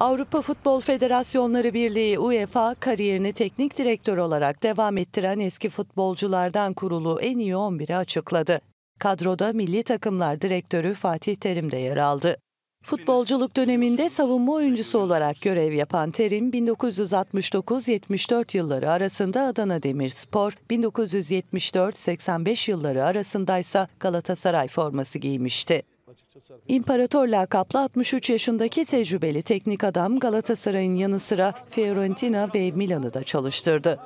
Avrupa Futbol Federasyonları Birliği UEFA kariyerini teknik direktör olarak devam ettiren eski futbolculardan kurulu en iyi 11'i açıkladı. Kadroda milli takımlar direktörü Fatih Terim de yer aldı. Futbolculuk döneminde savunma oyuncusu olarak görev yapan Terim, 1969-74 yılları arasında Adana Demirspor, 1974-85 yılları arasındaysa Galatasaray forması giymişti. İmparator lakaplı 63 yaşındaki tecrübeli teknik adam Galatasaray'ın yanı sıra Fiorentina ve Milan'ı da çalıştırdı.